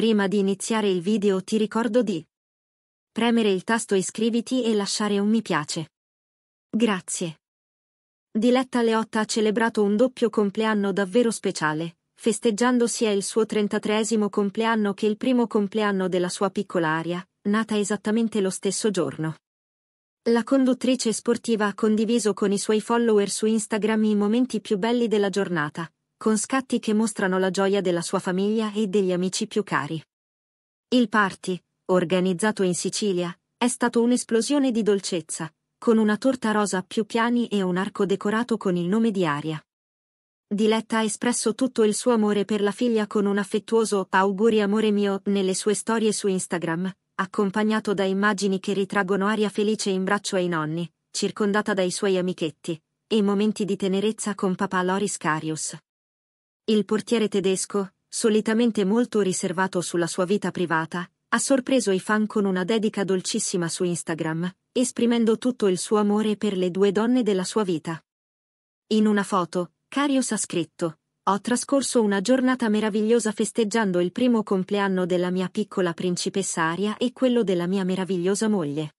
Prima di iniziare il video ti ricordo di premere il tasto iscriviti e lasciare un mi piace. Grazie. Diletta Leotta ha celebrato un doppio compleanno davvero speciale, festeggiando sia il suo 33 compleanno che il primo compleanno della sua piccola Aria, nata esattamente lo stesso giorno. La conduttrice sportiva ha condiviso con i suoi follower su Instagram i momenti più belli della giornata, con scatti che mostrano la gioia della sua famiglia e degli amici più cari. Il party, organizzato in Sicilia, è stato un'esplosione di dolcezza, con una torta rosa a più piani e un arco decorato con il nome di Aria. Diletta ha espresso tutto il suo amore per la figlia con un affettuoso auguri amore mio nelle sue storie su Instagram, accompagnato da immagini che ritraggono Aria felice in braccio ai nonni, circondata dai suoi amichetti, e momenti di tenerezza con papà Loris Carius. Il portiere tedesco, solitamente molto riservato sulla sua vita privata, ha sorpreso i fan con una dedica dolcissima su Instagram, esprimendo tutto il suo amore per le due donne della sua vita. In una foto, Carius ha scritto, ho trascorso una giornata meravigliosa festeggiando il primo compleanno della mia piccola principessa Aria e quello della mia meravigliosa moglie.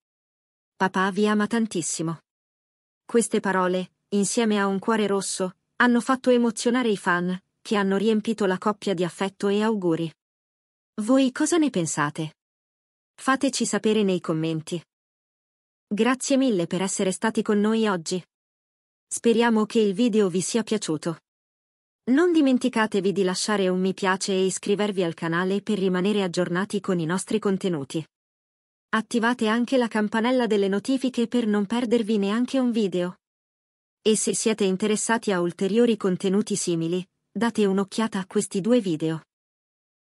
Papà vi ama tantissimo. Queste parole, insieme a un cuore rosso, hanno fatto emozionare i fan, che hanno riempito la coppia di affetto e auguri. Voi cosa ne pensate? Fateci sapere nei commenti. Grazie mille per essere stati con noi oggi. Speriamo che il video vi sia piaciuto. Non dimenticatevi di lasciare un mi piace e iscrivervi al canale per rimanere aggiornati con i nostri contenuti. Attivate anche la campanella delle notifiche per non perdervi neanche un video. E se siete interessati a ulteriori contenuti simili, Date un'occhiata a questi due video.